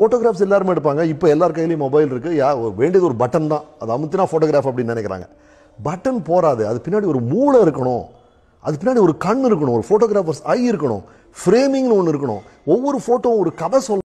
photographs எல்லாருமே எடுப்பாங்க இப்போ எல்லார் கையிலையும் மொபைல் இருக்குது யா வேண்டியது ஒரு பட்டன் தான் அது அமுத்தினா ஃபோட்டோகிராஃப் அப்படின்னு நினைக்கிறாங்க பட்டன் போகாது அது பின்னாடி ஒரு மூளை இருக்கணும் அது பின்னாடி ஒரு கண் இருக்கணும் ஒரு ஃபோட்டோகிராஃபர்ஸ் ஐ இருக்கணும் ஃப்ரேமிங்னு ஒன்று இருக்கணும் ஒவ்வொரு ஃபோட்டோவும் ஒரு கதை சொல்ல